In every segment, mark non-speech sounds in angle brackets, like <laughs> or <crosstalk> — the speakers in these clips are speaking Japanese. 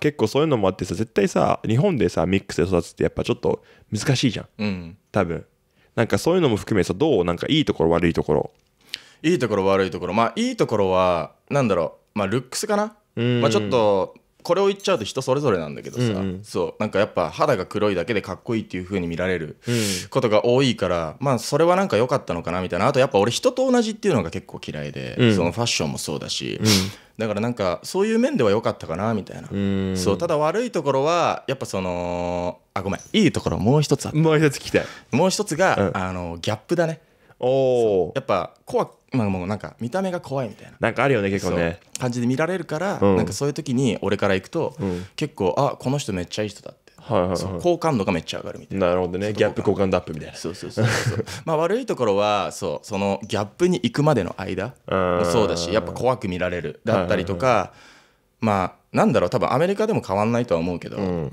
結構そういうのもあってさ絶対さ日本でさミックスで育つってやっぱちょっと難しいじゃん、うん、多分なんかそういうのも含めさどうなんかいいところ悪いところいいところ悪いところまあいいところはなんだろうまあルックスかな、まあ、ちょっとこれを言っちゃうと人それぞれなんだけどさ、うんうん、そうなんかやっぱ肌が黒いだけでかっこいいっていう風に見られることが多いから、まあそれはなんか良かったのかなみたいなあとやっぱ俺人と同じっていうのが結構嫌いで、うん、そのファッションもそうだし、うん、だからなんかそういう面では良かったかなみたいな、うそうただ悪いところはやっぱそのあごめんいいところもう一つあったもう一つ聞きたいもう一つが、うん、あのギャップだねおやっぱ怖まあ、もうなんか見た目が怖いみたいななんかあるよね結構ね感じで見られるから、うん、なんかそういう時に俺から行くと、うん、結構あこの人めっちゃいい人だって、はいはいはい、好感度がめっちゃ上がるみたいななるほどねギャップ好感度アップみたいなそうそうそうそう <laughs> まあ悪いところはそうそのギャップに行くまでの間もそうだしやっぱ怖く見られるだったりとか、はいはいはい、まあなんだろう多分アメリカでも変わんないとは思うけど、うん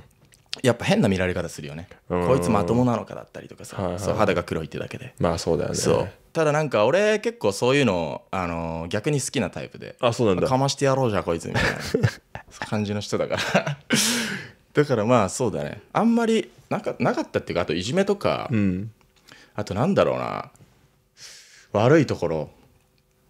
やっぱ変な見られ方するよね、うん、こいつまともなのかだったりとかさ、はいはい、そう肌が黒いってだけでまあそうだよねただなんか俺結構そういうの、あのー、逆に好きなタイプであそうなんだかましてやろうじゃこいつみたいな <laughs> 感じの人だから <laughs> だからまあそうだねあんまりなかなかったっていうかあといじめとか、うん、あとなんだろうな悪いところ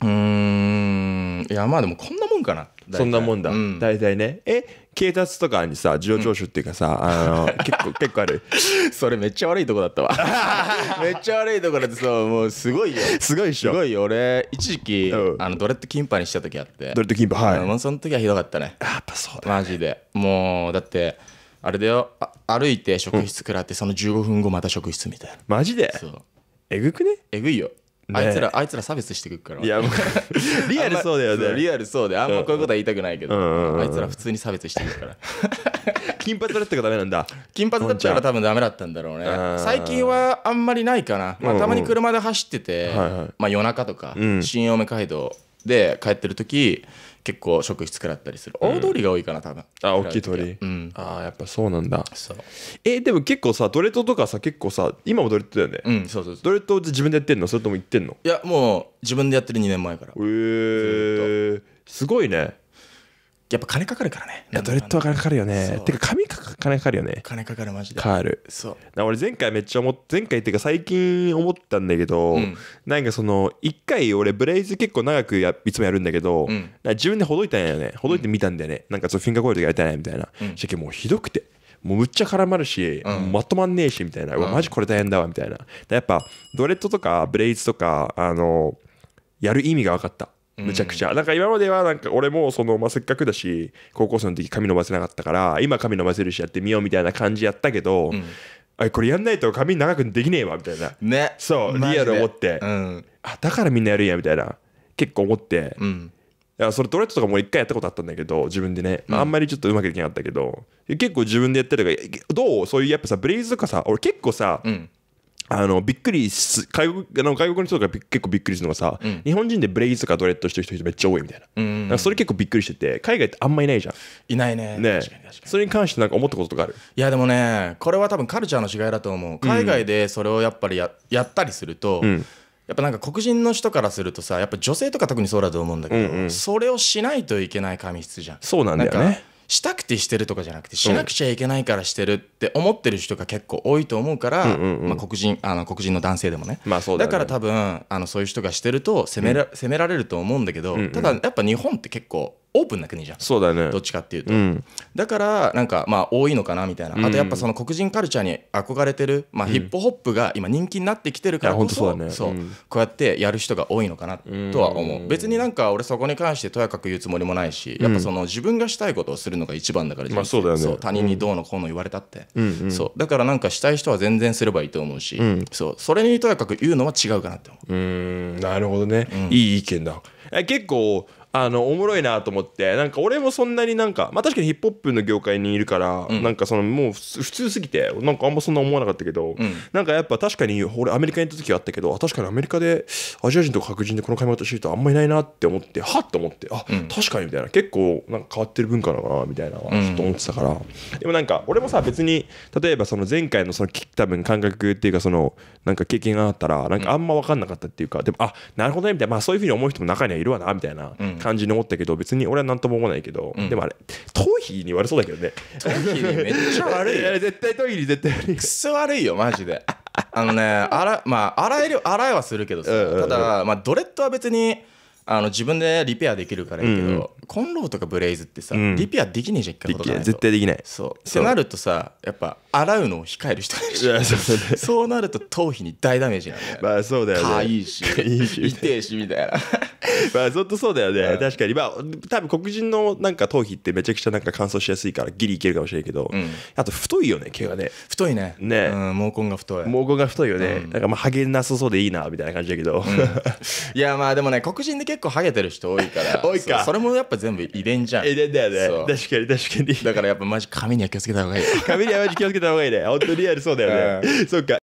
うんいやまあでもこんなもんかなそんなもんだ、大体ねえ警察とかにさ事情聴取っていうかさ、あの <laughs> 結構結構ある <laughs> それめっちゃ悪いとこだったわ <laughs> めっちゃ悪いとこだってさもうすごいよすごいっしょすごいよ俺一時期、あのドレッドキンパにした時あってドレッドキンパはいもうその時はひどかったねやっぱそうだ、ね、マジでもうだってあれだよ歩いて職質食らって、その15分後また職質みたいなマジでそうえぐくねえぐいよあいつらあいつら差別してくるからいやもう <laughs> リアルそうだよねリアルそうであんまこういうことは言いたくないけど、あいつら普通に差別してくるから金髪だったらダメなんだ金髪だったら多分ダメだったんだろうね最近はあんまりないかな、まあ、たまに車で走ってて、まあ、夜中とか、新青梅街道で帰ってる時結構食費食らったりする、大通りが多いかな多分あ大きい通り、うん、ああやっぱそうなんだそうえー、でも結構さドレッドとかさ結構さ今もドレッドだよねうんそうそうそうドレッド自分でやってんのそれとも行ってんのいやもう自分でやってる2年前からへえー、すごいねやっぱ金かかるからね。いやドレッドは金かかるよね。てか髪かか金かかるよね。金かかるマジで。かかる。そう。な俺前回めっちゃ思っ前回っていうか最近思ったんだけど、うんなんかその一回俺ブレイズ結構長くやいつもやるんだけど、うん自分でほどいたんやね。ほどいてみたんだよね。なんかそのフィンガーコイルドやりたいなみたいな。しけもうひどくて。もうむっちゃ絡まるし、うんまとまんねえしみたいな、うんマジこれ大変だわみたいなやっぱドレッドとかブレイズとかあのやる意味が分かったむちゃくちゃ、うん、なんか今まではなんか俺もその、まあ、せっかくだし高校生の時髪伸ばせなかったから今髪伸ばせるしやってみようみたいな感じやったけど、うん、あこれやんないと髪長くできねえわみたいなねそうリアル思って、うん、あだからみんなやるんやみたいな結構思って、うん、いやそれトレッドとかも一回やったことあったんだけど自分でね、まあ、あんまりちょっとうまくできなかったけど、結構自分でやったりとかどうそういうやっぱさブレイズとかさ俺結構さ、うんあのびっくりす外国あの外国の人とか結構びっくりするのがさ、うん、日本人でブレイズとかドレッドしてる人めっちゃ多いみたいな、うんうん、それ結構びっくりしてて海外ってあんまいないじゃんいないねねそれに関してなんか思ったこととかあるいやでもねこれは多分カルチャーの違いだと思う海外でそれをやっぱりややったりすると、うん、やっぱなんか黒人の人からするとさやっぱ女性とか特にそうだと思うんだけど、うんうん、それをしないといけない髪質じゃんそうなんだよねしたくてしてるとかじゃなくてしなくちゃいけないからしてるって思ってる人が結構多いと思うから、まあ、黒人あの黒人の男性でもね,、まあ、そうだから多分あのそういう人がしてると責めら,、責められると思うんだけど、ただやっぱ日本って結構オープンな国じゃんそうだねどっちかっていうと、うん、だからなんかまあ多いのかなみたいな、うん、あとやっぱその黒人カルチャーに憧れてる、まあ、ヒップホップが今人気になってきてるからこそ,、うこうやってやる人が多いのかなとは思う別になんか俺そこに関してとやかく言うつもりもないしやっぱその自分がしたいことをするのが一番だから、まあそうだよね、そう他人にどうのこうの言われたって、そうだからなんかしたい人は全然すればいいと思うし、そうそれにとやかく言うのは違うかなって思ううんなるほどね、いい意見だ結構あのおもろいなと思ってなんか俺もそんなになんかまあ確かにヒップホップの業界にいるから、うんなんかそのもう普通すぎてなんかあんまそんな思わなかったけど、うんなんかやっぱ確かに俺アメリカに行った時はあったけどあ確かにアメリカでアジア人とか白人でこの髪型してる人あんまいないなって思ってはっと思ってあ、うん確かにみたいな結構なんか変わってる文化なのかなみたいなのはちょっと思ってたから、でもなんか俺もさ別に例えばその前回のそのき多分感覚っていうかそのなんか経験があったらなんかあんま分かんなかったっていうかでもあなるほどねみたいな、まあ、そういうふうに思う人も中にはいるわなみたいな、うん感じに思ったけど、別に俺は何とも思わないけど、でもあれ頭皮に悪そうだけどね頭皮にめっちゃ悪い <laughs> 絶対頭皮に絶対悪いくそ悪いよマジであのねら、まあ、洗える洗いはするけどさ、ただ、まあ、ドレッドは別にあの自分でリペアできるからいいけど、うんうん、コンローとかブレイズってさ、うん、リペアできねえじゃん一回絶対できないそうってなるとさやっぱ洗うのを控える人いるしそうなると頭皮に大ダメージなんだよ、ね、まあそうだよねかいいし痛いしみたいな <laughs> まあ、ずっとそうだよね、うん、確かに、まあ、多分黒人のなんか頭皮ってめちゃくちゃなんか乾燥しやすいから、ギリいけるかもしれないけど、うん、あと太いよね、毛がね。太いね。ね、うん、毛根が太い。毛根が太いよね。なんかまあ、ハゲなさそうでいいな、みたいな感じだけど。いや、まあでもね、黒人で結構ハゲてる人多いから、<laughs> 多いかそれもやっぱ全部遺伝じゃん。遺伝だよね。確かに確かに。だからやっぱマジ髪には気をつけた方がいい。髪にはマジ気をつけた方がいいね。本当リアルそうだよね。そっか。